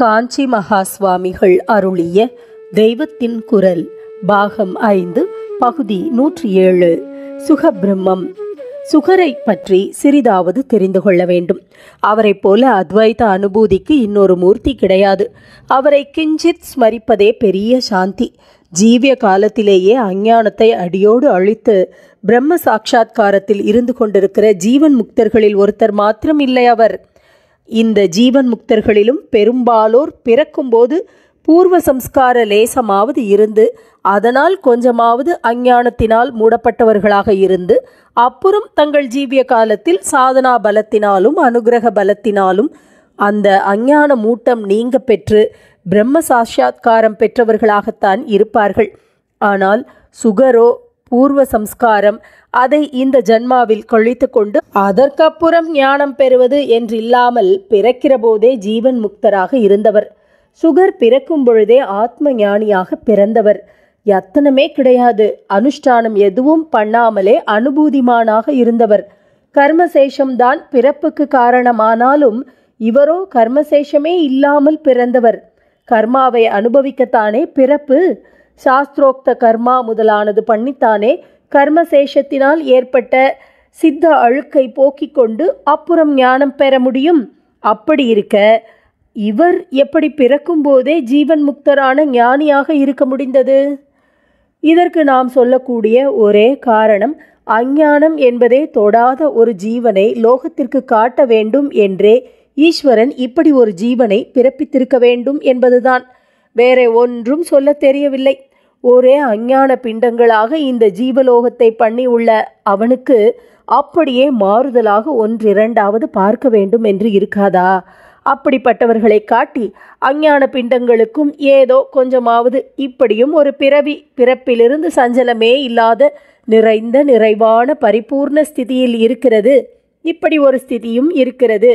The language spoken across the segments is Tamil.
காஞ்சி மகா சுவாமிகள் அருளிய தெய்வத்தின் குரல் பாகம் ஐந்து பகுதி நூற்றி ஏழு சுகபிரம்மம் சுகரை பற்றி சிறிதாவது தெரிந்து கொள்ள வேண்டும் அவரைப் போல அத்வைத அனுபூதிக்கு இன்னொரு மூர்த்தி கிடையாது அவரை கிஞ்சித் ஸ்மரிப்பதே பெரிய சாந்தி ஜீவிய காலத்திலேயே அஞ்ஞானத்தை அடியோடு அழித்து பிரம்ம சாட்சா்காரத்தில் இருந்து கொண்டிருக்கிற ஜீவன் முக்தர்களில் ஒருத்தர் மாத்திரம் இல்லை அவர் இந்த ஜீவன் முக்தர்களிலும் பெரும்பாலோர் பிறக்கும்போது பூர்வ சம்ஸ்கார லேசமாவது இருந்து அதனால் கொஞ்சமாவது அஞ்ஞானத்தினால் மூடப்பட்டவர்களாக இருந்து அப்புறம் தங்கள் ஜீவிய காலத்தில் சாதனா பலத்தினாலும் அனுகிரக பலத்தினாலும் அந்த அஞ்ஞான மூட்டம் நீங்க பெற்று பிரம்ம சாட்சா்காரம் பெற்றவர்களாகத்தான் இருப்பார்கள் ஆனால் சுகரோ பூர்வ சம்ஸ்காரம் அதை இந்த ஜன்மாவில் கொழித்து கொண்டு அதற்கப்புறம் ஞானம் பெறுவது என்றில்லாமல் பிறக்கிற போதே ஜீவன் முக்தராக இருந்தவர் சுகர் பிறக்கும் பொழுதே ஆத்ம ஞானியாக பிறந்தவர் எத்தனமே கிடையாது அனுஷ்டானம் எதுவும் பண்ணாமலே அனுபூதிமானாக இருந்தவர் கர்மசேஷம்தான் பிறப்புக்கு காரணமானாலும் இவரோ கர்மசேஷமே இல்லாமல் பிறந்தவர் கர்மாவை அனுபவிக்கத்தானே பிறப்பு சாஸ்திரோக்த கர்மா முதலானது பண்ணித்தானே கர்மசேஷத்தினால் ஏற்பட்ட சித்த அழுக்கை போக்கிக் கொண்டு அப்புறம் ஞானம் பெற முடியும் அப்படி இருக்க இவர் எப்படி பிறக்கும் போதே ஜீவன் முக்தரான ஞானியாக இருக்க முடிந்தது இதற்கு நாம் சொல்லக்கூடிய ஒரே காரணம் அஞ்ஞானம் என்பதே தொடாத ஒரு ஜீவனை லோகத்திற்கு காட்ட வேண்டும் என்றே ஈஸ்வரன் இப்படி ஒரு ஜீவனை பிறப்பித்திருக்க வேண்டும் என்பதுதான் வேற ஒன்றும் சொல்ல தெரியவில்லை ஒரே அஞ்ஞான பிண்டங்களாக இந்த ஜீவலோகத்தை பண்ணி உள்ள அவனுக்கு அப்படியே மாறுதலாக ஒன்றிரண்டாவது பார்க்க வேண்டும் என்று இருக்காதா அப்படிப்பட்டவர்களை காட்டி அஞ்ஞான பிண்டங்களுக்கும் ஏதோ கொஞ்சமாவது இப்படியும் ஒரு பிறவி பிறப்பிலிருந்து சஞ்சலமே இல்லாத நிறைந்த நிறைவான பரிபூர்ண ஸ்திதியில் இருக்கிறது இப்படி ஒரு ஸ்திதியும் இருக்கிறது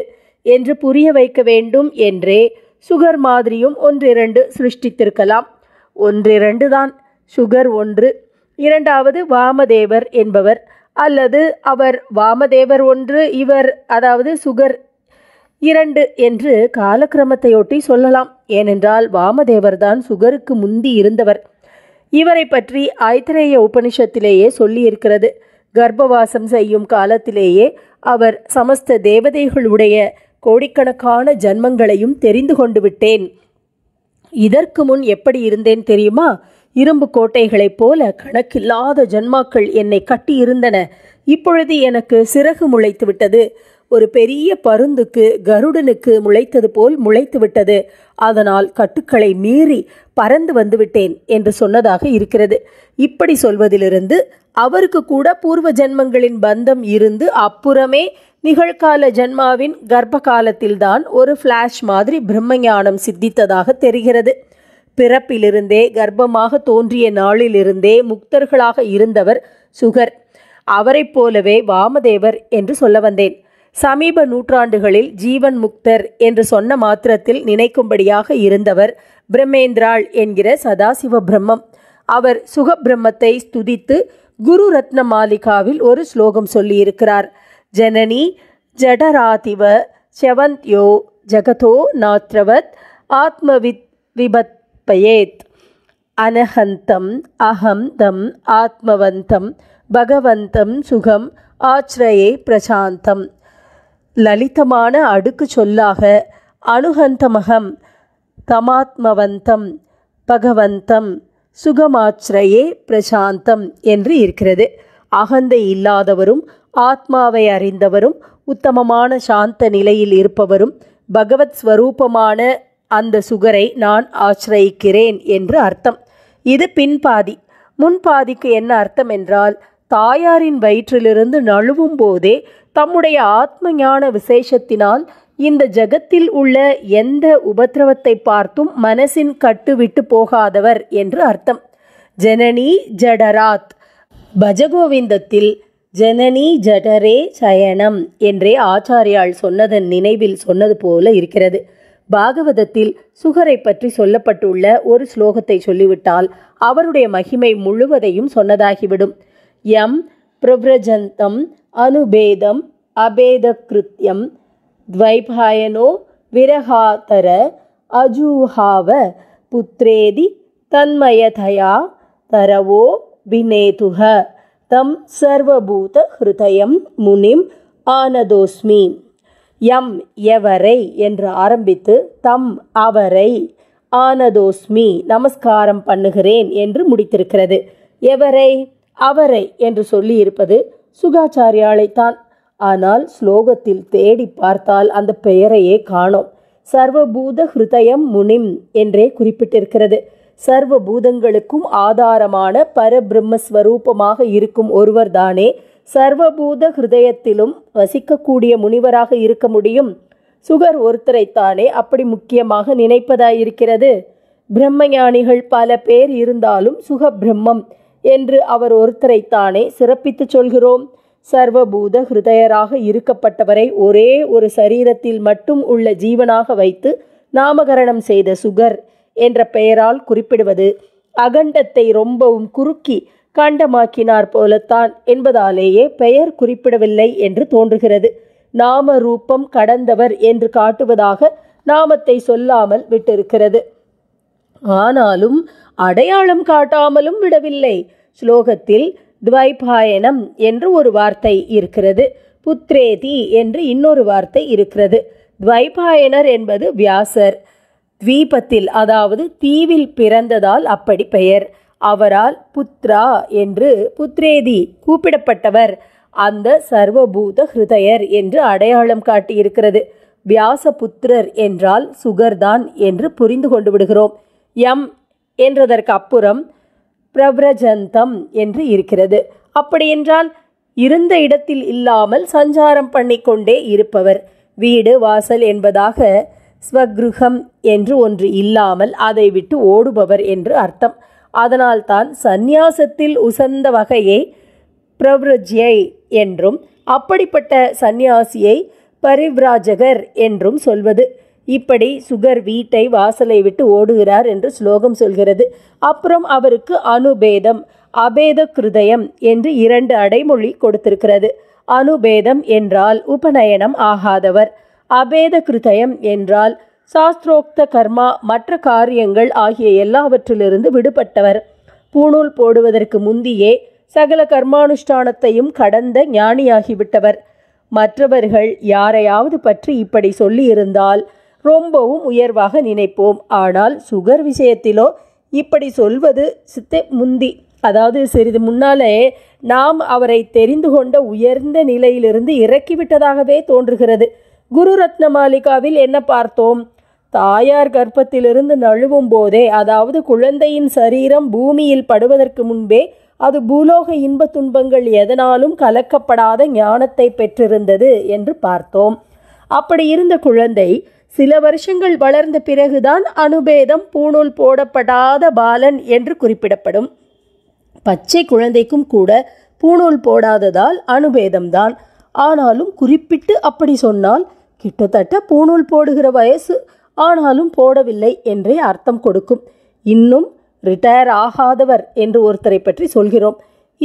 என்று புரிய வைக்க வேண்டும் என்றே சுகர் மாதிரியும் ஒன்றிரண்டு சிருஷ்டித்திருக்கலாம் ஒன்றிரண்டு தான் சுகர் ஒன்று இரண்டாவது வாமதேவர் என்பவர் அல்லது அவர் வாமதேவர் ஒன்று இவர் அதாவது சுகர் இரண்டு என்று காலக்கிரமத்தையொட்டி சொல்லலாம் ஏனென்றால் வாமதேவர் தான் சுகருக்கு முந்தி இருந்தவர் இவரை பற்றி ஐத்திரேய உபனிஷத்திலேயே சொல்லியிருக்கிறது கர்ப்பவாசம் செய்யும் காலத்திலேயே அவர் சமஸ்த தேவதைகளுடைய கோடிக்கணக்கான ஜன்மங்களையும் தெரிந்து கொண்டு விட்டேன் இதற்கு முன் எப்படி இருந்தேன் தெரியுமா இரும்பு கோட்டைகளைப் போல கணக்கில்லாத ஜன்மாக்கள் என்னை கட்டியிருந்தன இப்பொழுது எனக்கு சிறகு முளைத்து விட்டது ஒரு பெரிய பருந்துக்கு கருடனுக்கு முளைத்தது போல் முளைத்து விட்டது அதனால் கட்டுக்களை மீறி பறந்து வந்துவிட்டேன் என்று சொன்னதாக இருக்கிறது இப்படி சொல்வதிலிருந்து அவருக்கு கூட பூர்வ ஜென்மங்களின் பந்தம் இருந்து அப்புறமே நிகழ்கால ஜென்மாவின் கர்ப்ப காலத்தில்தான் ஒரு ஃப்ளாஷ் மாதிரி பிரம்மஞானம் சித்தித்ததாக தெரிகிறது பிறப்பிலிருந்தே கர்ப்பமாக தோன்றிய நாளிலிருந்தே முக்தர்களாக இருந்தவர் சுகர் அவரைப் போலவே வாமதேவர் என்று சொல்ல வந்தேன் சமீப நூற்றாண்டுகளில் ஜீவன் முக்தர் என்று சொன்ன மாத்திரத்தில் நினைக்கும்படியாக இருந்தவர் பிரம்மேந்திராள் என்கிற சதாசிவ பிரம்மம் அவர் சுகபிரம்மத்தை ஸ்துதித்து குரு ரத்ன மாலிகாவில் ஒரு ஸ்லோகம் சொல்லியிருக்கிறார் ஜனனி ஜடராதிவ செவந்தியோ ஜகதோ நாத்ரவத் ஆத்மவித் விபத்பயேத் அனஹந்தம் அகந்தம் ஆத்மவந்தம் பகவந்தம் சுகம் ஆச்ரயே பிரசாந்தம் லலிதமான அடுக்கு சொல்லாக அனுஹந்தமகம் தமாத்மவந்தம் பகவந்தம் சுகமாச்ரயே பிரசாந்தம் என்று இருக்கிறது அகந்தை இல்லாதவரும் ஆத்மாவை அறிந்தவரும் உத்தமமான சாந்த நிலையில் இருப்பவரும் பகவத் ஸ்வரூபமான அந்த சுகரை நான் ஆசிரயிக்கிறேன் என்று அர்த்தம் இது பின்பாதி முன்பாதிக்கு என்ன அர்த்தம் என்றால் தாயாரின் வயிற்றிலிருந்து நழுவும் போதே தம்முடைய ஆத்ம ஞான விசேஷத்தினால் இந்த ஜகத்தில் உள்ள எந்த உபதிரவத்தை பார்த்தும் மனசின் கட்டுவிட்டு போகாதவர் என்று அர்த்தம் ஜனனி ஜடராத் பஜகோவிந்தத்தில் ஜனனி ஜடரே சயனம் என்றே ஆச்சாரியால் சொன்னதன் நினைவில் சொன்னது போல இருக்கிறது பாகவதத்தில் சுகரை பற்றி சொல்லப்பட்டுள்ள ஒரு ஸ்லோகத்தை சொல்லிவிட்டால் அவருடைய மகிமை முழுவதையும் சொன்னதாகிவிடும் எம் பிரபிரஜந்தம் அனுபேதம் அபேத கிருத்தியம் துவைபாயனோ விரகாதர அஜூஹாவ புத்திரேதி தன்மயதயா தரவோ வினேதுக தம் சர்வபூத ஹிருதயம் முனிம் ஆனதோஸ்மி எம் எவரை என்று ஆரம்பித்து தம் அவரை ஆனதோஸ்மி நமஸ்காரம் பண்ணுகிறேன் என்று முடித்திருக்கிறது எவரை அவரை என்று சொல்லியிருப்பது சுகாச்சாரியாலைத்தான் ஆனால் ஸ்லோகத்தில் தேடி பார்த்தால் அந்த பெயரையே காணோம் சர்வபூத ஹிருதயம் முனிம் என்றே குறிப்பிட்டிருக்கிறது சர்வ பூதங்களுக்கும் ஆதாரமான பரபிரம்மஸ்வரூபமாக இருக்கும் ஒருவர்தானே சர்வபூத ஹிருதயத்திலும் வசிக்கக்கூடிய முனிவராக இருக்க முடியும் சுகர் ஒருத்தரைத்தானே அப்படி முக்கியமாக நினைப்பதாயிருக்கிறது பிரம்மஞானிகள் பல பேர் இருந்தாலும் சுக பிரம்மம் என்று அவர் ஒருத்தரைத்தானே சிறப்பித்து சொல்கிறோம் சர்வபூத ஹிருதயராக இருக்கப்பட்டவரை ஒரே ஒரு சரீரத்தில் மட்டும் உள்ள ஜீவனாக வைத்து நாமகரணம் செய்த சுகர் என்ற பெயரால் குறிப்பிடுவது அகண்டத்தை ரொம்பவும் குறுக்கி காண்டமாக்கினார் போலத்தான் என்பதாலேயே பெயர் குறிப்பிடவில்லை என்று தோன்றுகிறது நாம ரூபம் கடந்தவர் என்று காட்டுவதாக நாமத்தை சொல்லாமல் விட்டிருக்கிறது ஆனாலும் அடையாளம் காட்டாமலும் விடவில்லை ஸ்லோகத்தில் துவைபாயனம் என்று ஒரு வார்த்தை இருக்கிறது புத்ரேதி என்று இன்னொரு வார்த்தை இருக்கிறது துவைபாயனர் என்பது வியாசர் துவீபத்தில் அதாவது தீவில் பிறந்ததால் அப்படி பெயர் அவரால் புத்ரா என்று புத்ரேதி கூப்பிடப்பட்டவர் அந்த சர்வபூத ஹிருதயர் என்று அடையாளம் காட்டியிருக்கிறது வியாசபுத்திரர் என்றால் சுகர்தான் என்று புரிந்து கொண்டு விடுகிறோம் எம் என்றதற்கு அப்புறம் பிரவ்ரஜந்தம் என்று இருக்கிறது அப்படியென்றால் இருந்த இடத்தில் இல்லாமல் சஞ்சாரம் பண்ணிக்கொண்டே இருப்பவர் வீடு வாசல் என்பதாக ஸ்வக்ருகம் என்று ஒன்று இல்லாமல் அதை விட்டு ஓடுபவர் என்று அர்த்தம் அதனால்தான் சந்நியாசத்தில் உசந்த வகையை பிரவ்ரஜ்யை என்றும் அப்படிப்பட்ட சந்நியாசியை பரிவ்ராஜகர் என்றும் சொல்வது இப்படி சுகர் வீட்டை வாசலை விட்டு ஓடுகிறார் என்று ஸ்லோகம் சொல்கிறது அப்புறம் அவருக்கு அனுபேதம் அபேத கிருதயம் என்று இரண்டு அடைமொழி கொடுத்திருக்கிறது அனுபேதம் என்றால் உபநயனம் ஆகாதவர் அபேத கிருதயம் என்றால் சாஸ்திரோக்த கர்மா மற்ற காரியங்கள் ஆகிய எல்லாவற்றிலிருந்து விடுபட்டவர் பூணூல் போடுவதற்கு முந்தியே சகல கர்மானுஷ்டானத்தையும் கடந்த ஞானியாகிவிட்டவர் மற்றவர்கள் யாரையாவது பற்றி இப்படி சொல்லியிருந்தால் ரொம்பவும் உயர்வாக நினைப்போம் ஆனால் சுகர் விஷயத்திலோ இப்படி சொல்வது சித்த முந்தி அதாவது சிறிது முன்னாலே நாம் அவரை தெரிந்து கொண்ட உயர்ந்த நிலையிலிருந்து இறக்கிவிட்டதாகவே தோன்றுகிறது குரு ரத்ன மாளிகாவில் என்ன பார்த்தோம் தாயார் கர்ப்பத்திலிருந்து நழுவும் போதே அதாவது குழந்தையின் சரீரம் பூமியில் படுவதற்கு முன்பே அது பூலோக இன்ப துன்பங்கள் எதனாலும் கலக்கப்படாத ஞானத்தை பெற்றிருந்தது என்று பார்த்தோம் அப்படி இருந்த குழந்தை சில வருஷங்கள் வளர்ந்த பிறகுதான் அனுபேதம் பூணூல் போடப்படாத பாலன் என்று குறிப்பிடப்படும் பச்சை குழந்தைக்கும் கூட பூணூல் போடாததால் அனுபேதம்தான் ஆனாலும் குறிப்பிட்டு அப்படி சொன்னால் கிட்டத்தட்ட பூணூல் போடுகிற வயசு ஆனாலும் போடவில்லை என்றே அர்த்தம் கொடுக்கும் இன்னும் ரிட்டையர் ஆகாதவர் என்று ஒருத்தரை பற்றி சொல்கிறோம்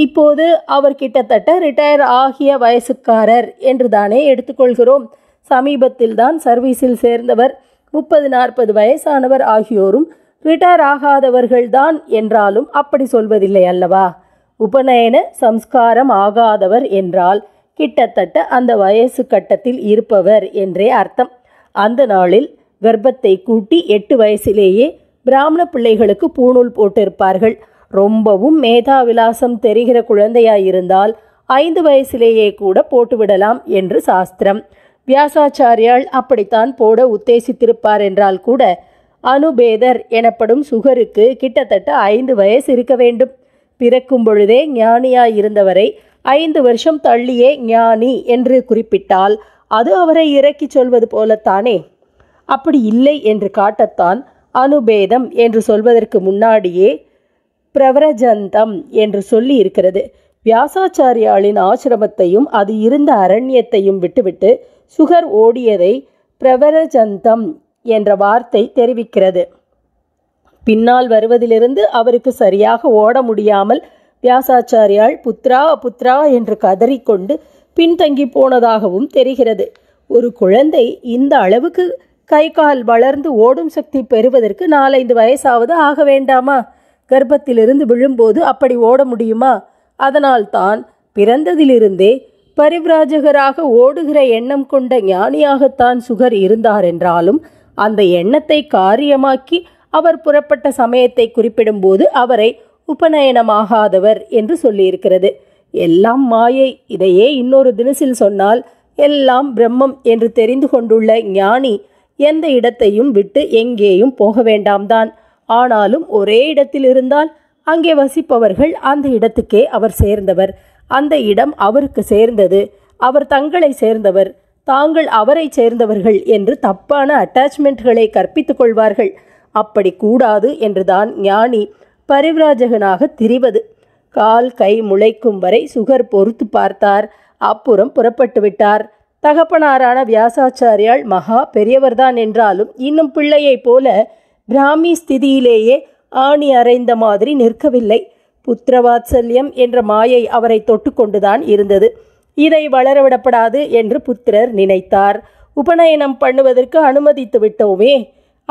இப்போது அவர் கிட்டத்தட்ட ரிட்டையர் ஆகிய வயசுக்காரர் என்று தானே எடுத்துக்கொள்கிறோம் சமீபத்தில் தான் சர்வீஸில் சேர்ந்தவர் முப்பது நாற்பது வயசானவர் ஆகியோரும் ரிட்டையர் ஆகாதவர்கள்தான் என்றாலும் அப்படி சொல்வதில்லை அல்லவா உபநயன சம்ஸ்காரம் ஆகாதவர் என்றால் கிட்டத்தட்ட அந்த வயசு கட்டத்தில் இருப்பவர் என்றே அர்த்தம் அந்த நாளில் கர்ப்பத்தை கூட்டி எட்டு வயசிலேயே பிராமண பிள்ளைகளுக்கு பூணூல் போட்டிருப்பார்கள் ரொம்பவும் மேதாவிலாசம் தெரிகிற குழந்தையாயிருந்தால் ஐந்து வயசிலேயே கூட போட்டுவிடலாம் என்று சாஸ்திரம் வியாசாச்சாரியால் அப்படித்தான் போட உத்தேசித்திருப்பார் என்றால் கூட அனுபேதர் எனப்படும் சுகருக்கு கிட்டத்தட்ட ஐந்து வயசு இருக்க வேண்டும் பிறக்கும் பொழுதே ஞானியாயிருந்தவரை ஐந்து வருஷம் தள்ளியே ஞானி என்று குறிப்பிட்டால் அது அவரை இறக்கி சொல்வது போலத்தானே அப்படி இல்லை என்று காட்டத்தான் அனுபேதம் என்று சொல்வதற்கு முன்னாடியே பிரவரஜந்தம் என்று சொல்லி இருக்கிறது வியாசாச்சாரியாளின் ஆசிரமத்தையும் அது இருந்த அரண்யத்தையும் விட்டுவிட்டு சுகர் ஓடியதை பிரவரஜந்தம் என்ற வார்த்தை தெரிவிக்கிறது பின்னால் வருவதிலிருந்து அவருக்கு சரியாக ஓட முடியாமல் வியாசாச்சாரியால் புத்ரா புத்ரா என்று கதறிக்கொண்டு பின்தங்கி போனதாகவும் தெரிகிறது ஒரு குழந்தை இந்த அளவுக்கு கை கால் வளர்ந்து ஓடும் சக்தி பெறுவதற்கு நாலைந்து வயசாவது ஆக வேண்டாமா கர்ப்பத்திலிருந்து விழும்போது அப்படி ஓட முடியுமா அதனால்தான் பிறந்ததிலிருந்தே பரிவிராஜகராக ஓடுகிற எண்ணம் கொண்ட ஞானியாகத்தான் சுகர் இருந்தார் என்றாலும் அந்த எண்ணத்தை காரியமாக்கி அவர் புறப்பட்ட சமயத்தை குறிப்பிடும்போது அவரை உபநயனமாகாதவர் என்று சொல்லியிருக்கிறது எல்லாம் மாயை இதையே இன்னொரு தினசில் சொன்னால் எல்லாம் பிரம்மம் என்று தெரிந்து கொண்டுள்ள ஞானி எந்த இடத்தையும் விட்டு எங்கேயும் போக வேண்டாம்தான் ஆனாலும் ஒரே இடத்தில் இருந்தால் அங்கே வசிப்பவர்கள் அந்த இடத்துக்கே அவர் சேர்ந்தவர் அந்த இடம் அவருக்கு சேர்ந்தது அவர் தங்களை சேர்ந்தவர் தாங்கள் அவரை சேர்ந்தவர்கள் என்று தப்பான அட்டாச்மெண்ட்களை கற்பித்துக் கொள்வார்கள் அப்படி கூடாது என்றுதான் ஞானி பரிவிராஜகனாக திரிவது கால் கை முளைக்கும் வரை சுகர் பொறுத்து பார்த்தார் அப்புறம் புறப்பட்டு விட்டார் தகப்பனாரான வியாசாச்சாரியால் மகா பெரியவர்தான் என்றாலும் இன்னும் பிள்ளையைப் போல பிராமி ஸ்திதியிலேயே ஆணி அறைந்த மாதிரி நிற்கவில்லை புத்திரவாத்சல்யம் என்ற மாயை அவரை தொட்டுக்கொண்டுதான் இருந்தது இதை வளரவிடப்படாது என்று புத்திரர் நினைத்தார் உபநயனம் பண்ணுவதற்கு அனுமதித்து விட்டோமே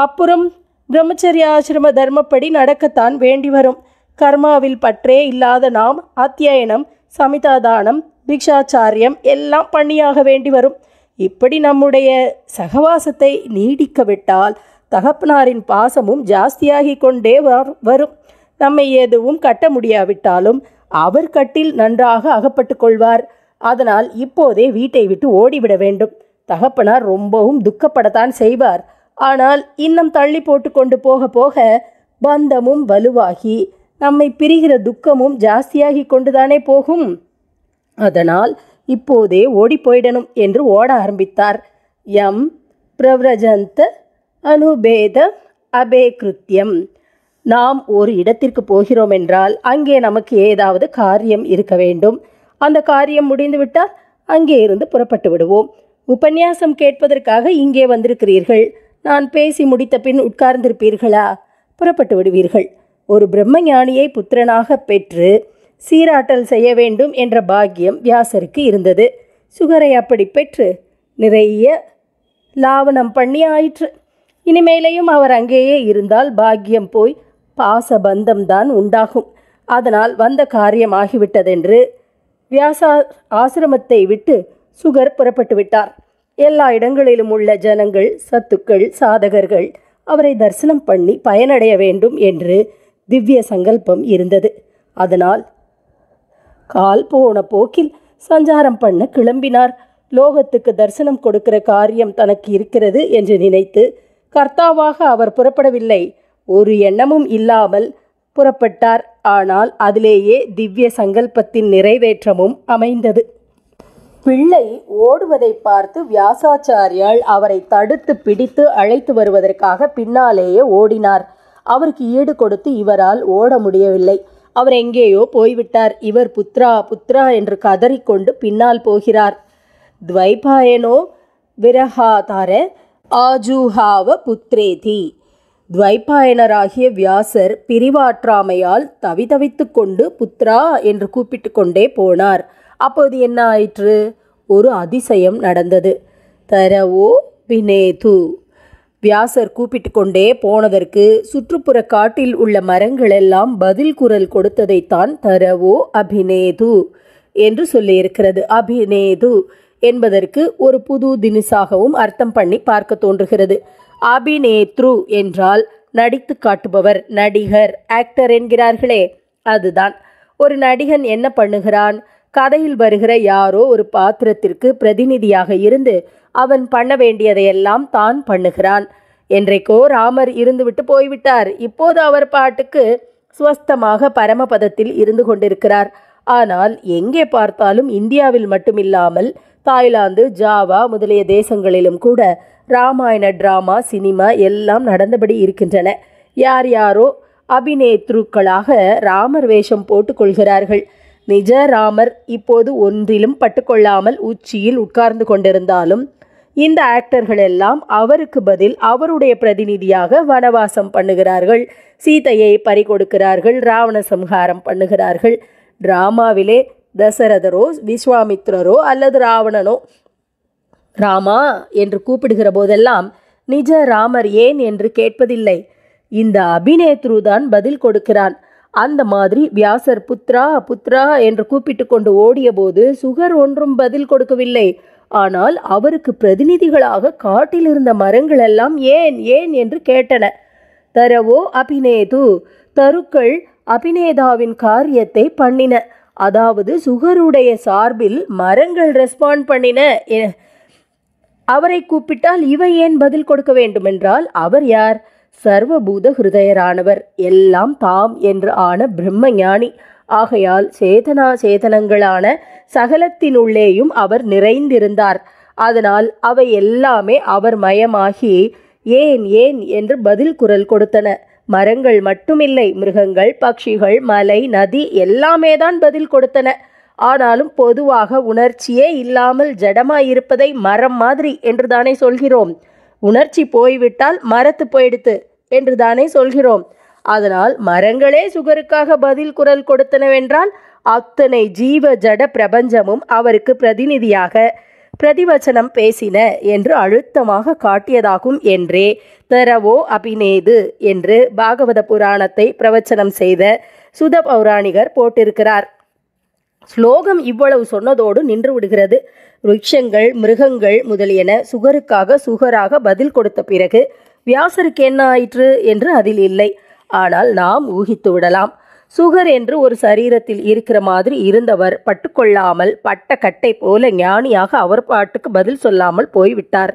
அப்புறம் பிரம்மச்சரிய ஆசிரம தர்மப்படி நடக்கத்தான் வேண்டி வரும் கர்மாவில் பற்றே இல்லாத நாம் அத்தியாயனம் சமிதாதானம் பிக்ஷாச்சாரியம் எல்லாம் பண்ணியாக வேண்டி வரும் இப்படி நம்முடைய சகவாசத்தை நீடிக்க விட்டால் தகப்பனாரின் பாசமும் ஜாஸ்தியாகி கொண்டே வரும் நம்மை எதுவும் கட்ட முடியாவிட்டாலும் அவர் கட்டில் நன்றாக அகப்பட்டு கொள்வார் அதனால் இப்போதே வீட்டை விட்டு ஓடிவிட வேண்டும் தகப்பனார் ரொம்பவும் துக்கப்படத்தான் செய்வார் ஆனால் இன்னும் தள்ளி போட்டு கொண்டு போக போக பந்தமும் வலுவாகி நம்மை பிரிகிற துக்கமும் ஜாஸ்தியாகி கொண்டுதானே போகும் அதனால் இப்போதே ஓடி போயிடணும் என்று ஓட ஆரம்பித்தார் எம் பிரவிரஜந்த அனுபேத அபேகிருத்தியம் நாம் ஒரு இடத்திற்கு போகிறோம் என்றால் அங்கே நமக்கு ஏதாவது காரியம் இருக்க வேண்டும் அந்த காரியம் முடிந்துவிட்டால் அங்கே இருந்து புறப்பட்டு விடுவோம் உபன்யாசம் கேட்பதற்காக இங்கே வந்திருக்கிறீர்கள் நான் பேசி முடித்த பின் உட்கார்ந்திருப்பீர்களா புறப்பட்டு விடுவீர்கள் ஒரு பிரம்ம ஞானியை புத்திரனாக பெற்று சீராட்டல் செய்ய வேண்டும் என்ற பாக்கியம் வியாசருக்கு இருந்தது சுகரை அப்படி பெற்று நிறைய லாவணம் பண்ணி ஆயிற்று இனிமேலையும் அவர் அங்கேயே இருந்தால் பாக்கியம் போய் பாச பந்தம்தான் உண்டாகும் அதனால் வந்த காரியமாகிவிட்டதென்று வியாசா ஆசிரமத்தை விட்டு சுகர் புறப்பட்டு விட்டார் எல்லா இடங்களிலும் உள்ள ஜனங்கள் சத்துக்கள் சாதகர்கள் அவரை தரிசனம் பண்ணி பயனடைய வேண்டும் என்று திவ்ய சங்கல்பம் இருந்தது அதனால் கால் போன போக்கில் சஞ்சாரம் பண்ண கிளம்பினார் லோகத்துக்கு தரிசனம் கொடுக்கிற காரியம் தனக்கு இருக்கிறது என்று நினைத்து கர்த்தாவாக அவர் புறப்படவில்லை ஒரு எண்ணமும் இல்லாமல் புறப்பட்டார் ஆனால் அதிலேயே திவ்ய சங்கல்பத்தின் நிறைவேற்றமும் அமைந்தது பிள்ளை ஓடுவதை பார்த்து வியாசாச்சாரியால் அவரை தடுத்து பிடித்து அழைத்து வருவதற்காக பின்னாலேயே ஓடினார் அவருக்கு ஈடு கொடுத்து இவரால் ஓட முடியவில்லை அவர் எங்கேயோ போய்விட்டார் இவர் புத்ரா புத்ரா என்று கதறிக்கொண்டு பின்னால் போகிறார் துவைபாயனோ விரகாதார ஆஜூஹாவ புத்ரேதி துவைபாயனராகிய வியாசர் பிரிவாற்றாமையால் தவிதவித்து கொண்டு புத்ரா என்று கூப்பிட்டு கொண்டே போனார் அப்போது என்ன ஆயிற்று ஒரு அதிசயம் நடந்தது தரவோ வினேது வியாசர் கூப்பிட்டு கொண்டே போனதற்கு சுற்றுப்புற காட்டில் உள்ள மரங்களெல்லாம் பதில் குரல் கொடுத்ததைத்தான் தரவோ அபிநேது என்று சொல்லியிருக்கிறது அபிநேது என்பதற்கு ஒரு புது தினிசாகவும் அர்த்தம் பண்ணி பார்க்க தோன்றுகிறது அபிநேத்ரு என்றால் நடித்து காட்டுபவர் நடிகர் ஆக்டர் என்கிறார்களே அதுதான் ஒரு நடிகன் என்ன பண்ணுகிறான் கதையில் வருகிற யாரோ ஒரு பாத்திரத்திற்கு பிரதிநிதியாக இருந்து அவன் பண்ண வேண்டியதையெல்லாம் தான் பண்ணுகிறான் என்றைக்கோ ராமர் இருந்துவிட்டு போய்விட்டார் இப்போது அவர் பாட்டுக்கு சுவஸ்தமாக பரமபதத்தில் இருந்து கொண்டிருக்கிறார் ஆனால் எங்கே பார்த்தாலும் இந்தியாவில் மட்டுமில்லாமல் தாய்லாந்து ஜாவா முதலிய தேசங்களிலும் கூட ராமாயண டிராமா சினிமா எல்லாம் நடந்தபடி இருக்கின்றன யார் யாரோ அபிநேத்ருக்களாக ராமர் வேஷம் போட்டுக்கொள்கிறார்கள் நிஜ ராமர் இப்போது ஒன்றிலும் பட்டுக்கொள்ளாமல் உச்சியில் உட்கார்ந்து கொண்டிருந்தாலும் இந்த ஆக்டர்கள் எல்லாம் அவருக்கு பதில் அவருடைய பிரதிநிதியாக வனவாசம் பண்ணுகிறார்கள் சீதையை பறிகொடுக்கிறார்கள் ராவண சம்ஹாரம் பண்ணுகிறார்கள் டிராமாவிலே தசரதரோ விஸ்வாமித்ரோ அல்லது ராவணனோ ராமா என்று கூப்பிடுகிற போதெல்லாம் நிஜ ராமர் ஏன் என்று கேட்பதில்லை இந்த அபிநேத்ரு தான் பதில் கொடுக்கிறான் அந்த மாதிரி வியாசர் புத்ரா புத்ரா என்று கூப்பிட்டு கொண்டு ஓடியபோது சுகர் ஒன்றும் பதில் கொடுக்கவில்லை ஆனால் அவருக்கு பிரதிநிதிகளாக காட்டிலிருந்த மரங்களெல்லாம் ஏன் ஏன் என்று கேட்டன தரவோ அபிநேது தருக்கள் அபிநேதாவின் காரியத்தை பண்ணின அதாவது சுகருடைய சார்பில் மரங்கள் ரெஸ்பாண்ட் பண்ணின அவரை கூப்பிட்டால் இவை ஏன் பதில் கொடுக்க வேண்டுமென்றால் அவர் யார் சர்வபூத ஹிருதயரானவர் எல்லாம் தாம் என்று ஆன பிரம்மஞானி ஆகையால் சேதனா சேதனங்களான சகலத்தினுள்ளேயும் அவர் நிறைந்திருந்தார் அதனால் அவை எல்லாமே அவர் மயமாகி ஏன் ஏன் என்று பதில் குரல் கொடுத்தன மரங்கள் மட்டுமில்லை மிருகங்கள் பக்ஷிகள் மலை நதி எல்லாமே தான் பதில் கொடுத்தன ஆனாலும் பொதுவாக உணர்ச்சியே இல்லாமல் ஜடமாயிருப்பதை மரம் மாதிரி என்று தானே சொல்கிறோம் உணர்ச்சி போய்விட்டால் மரத்து போயிடுத்து என்று தானே சொல்கிறோம் அதனால் மரங்களே சுகருக்காக பதில் குரல் கொடுத்தனவென்றால் அத்தனை ஜீவ ஜட பிரபஞ்சமும் அவருக்கு பிரதிநிதியாக பிரதிவச்சனம் பேசின என்று அழுத்தமாக காட்டியதாகும் என்றே தரவோ அபிநேது என்று பாகவத புராணத்தை பிரவச்சனம் செய்த சுத பௌராணிகர் போட்டிருக்கிறார் ஸ்லோகம் இவ்வளவு சொன்னதோடு நின்று விடுகிறது மிருகங்கள் முதலியன சுகருக்காக சுகராக பதில் கொடுத்த பிறகு வியாசருக்கு என்ன ஆயிற்று என்று அதில் இல்லை ஆனால் நாம் ஊகித்து விடலாம் சுகர் என்று ஒரு சரீரத்தில் இருக்கிற மாதிரி இருந்தவர் பட்டுக்கொள்ளாமல் பட்ட கட்டை போல ஞானியாக அவர் பாட்டுக்கு பதில் சொல்லாமல் போய்விட்டார்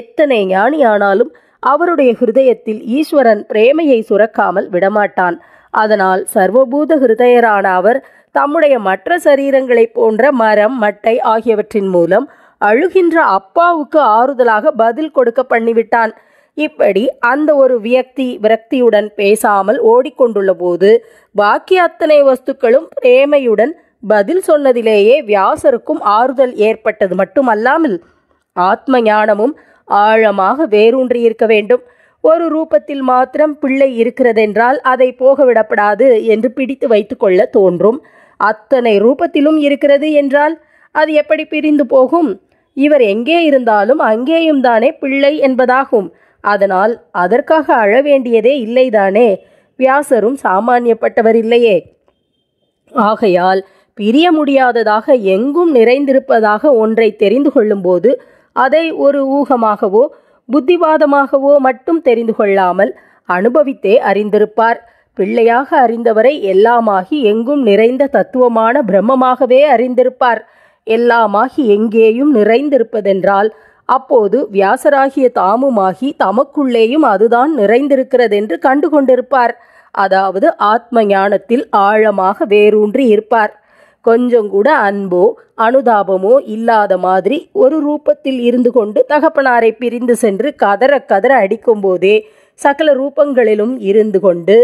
எத்தனை ஞானியானாலும் அவருடைய ஹிருதயத்தில் ஈஸ்வரன் பிரேமையை சுரக்காமல் விடமாட்டான் அதனால் சர்வபூத ஹிருதயரான அவர் தம்முடைய மற்ற சரீரங்களைப் போன்ற மரம் மட்டை ஆகியவற்றின் மூலம் அழுகின்ற அப்பாவுக்கு ஆறுதலாக பதில் கொடுக்க பண்ணிவிட்டான் இப்படி அந்த ஒரு வியக்தி விரக்தியுடன் பேசாமல் ஓடிக்கொண்டுள்ள போது பாக்கி அத்தனை வஸ்துக்களும் பிரேமையுடன் பதில் சொன்னதிலேயே வியாசருக்கும் ஆறுதல் ஏற்பட்டது மட்டுமல்லாமல் ஆத்ம ஞானமும் ஆழமாக வேரூன்றியிருக்க வேண்டும் ஒரு ரூபத்தில் மாத்திரம் பிள்ளை இருக்கிறதென்றால் அதை போக விடப்படாது என்று பிடித்து வைத்துக்கொள்ள தோன்றும் அத்தனை ரூபத்திலும் இருக்கிறது என்றால் அது எப்படி பிரிந்து போகும் இவர் எங்கே இருந்தாலும் அங்கேயும் தானே பிள்ளை என்பதாகும் அதனால் அதற்காக அழவேண்டியதே இல்லைதானே வியாசரும் சாமானியப்பட்டவர் இல்லையே ஆகையால் பிரிய முடியாததாக எங்கும் நிறைந்திருப்பதாக ஒன்றை தெரிந்து கொள்ளும்போது அதை ஒரு ஊகமாகவோ புத்திவாதமாகவோ மட்டும் தெரிந்து கொள்ளாமல் அனுபவித்தே அறிந்திருப்பார் பிள்ளையாக அறிந்தவரை எல்லாமாகி எங்கும் நிறைந்த தத்துவமான பிரம்மமாகவே அறிந்திருப்பார் எல்லாமாகி எங்கேயும் நிறைந்திருப்பதென்றால் அப்போது வியாசராகிய தாமுமாகி தமக்குள்ளேயும் அதுதான் நிறைந்திருக்கிறதென்று கண்டு கொண்டிருப்பார் அதாவது ஆத்ம ஞானத்தில் ஆழமாக வேரூன்றி இருப்பார் கொஞ்சம் கூட அன்போ அனுதாபமோ இல்லாத மாதிரி ஒரு ரூபத்தில் இருந்து கொண்டு தகப்பனாரை பிரிந்து சென்று கதற கதற அடிக்கும்போதே சகல ரூபங்களிலும் இருந்து கொண்டு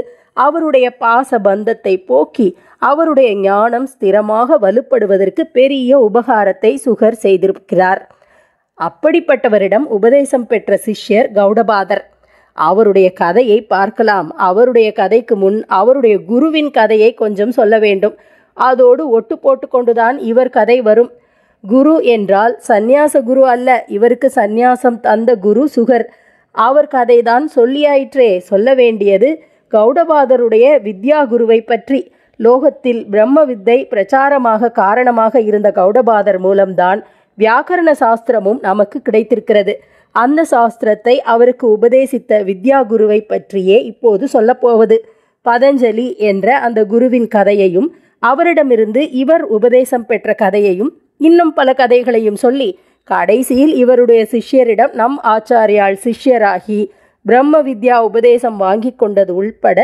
அவருடைய பாச பந்தத்தை போக்கி அவருடைய ஞானம் ஸ்திரமாக வலுப்படுவதற்கு பெரிய உபகாரத்தை சுகர் செய்திருக்கிறார் அப்படிப்பட்டவரிடம் உபதேசம் பெற்ற சிஷ்யர் கௌடபாதர் அவருடைய கதையை பார்க்கலாம் அவருடைய கதைக்கு முன் அவருடைய குருவின் கதையை கொஞ்சம் சொல்ல வேண்டும் அதோடு ஒட்டு போட்டுக்கொண்டுதான் இவர் கதை வரும் குரு என்றால் சந்நியாச குரு அல்ல இவருக்கு சந்நியாசம் தந்த குரு சுகர் அவர் கதைதான் சொல்லியாயிற்றே சொல்ல வேண்டியது கௌடபாதருடைய வித்யா குருவை பற்றி லோகத்தில் பிரம்ம வித்தை பிரச்சாரமாக காரணமாக இருந்த கௌடபாதர் மூலம்தான் வியாக்கரண சாஸ்திரமும் நமக்கு கிடைத்திருக்கிறது அந்த சாஸ்திரத்தை அவருக்கு உபதேசித்த வித்யா குருவை பற்றியே இப்போது சொல்லப்போவது பதஞ்சலி என்ற அந்த குருவின் கதையையும் அவரிடமிருந்து இவர் உபதேசம் பெற்ற கதையையும் இன்னும் பல கதைகளையும் சொல்லி கடைசியில் இவருடைய சிஷ்யரிடம் நம் ஆச்சாரியால் சிஷ்யராகி பிரம்ம வித்யா உபதேசம் வாங்கி கொண்டது உள்பட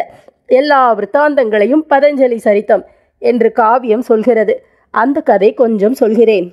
எல்லா விற்த்தாந்தங்களையும் பதஞ்சலி சரித்தம் என்று காவியம் சொல்கிறது அந்த கதை கொஞ்சம் சொல்கிறேன்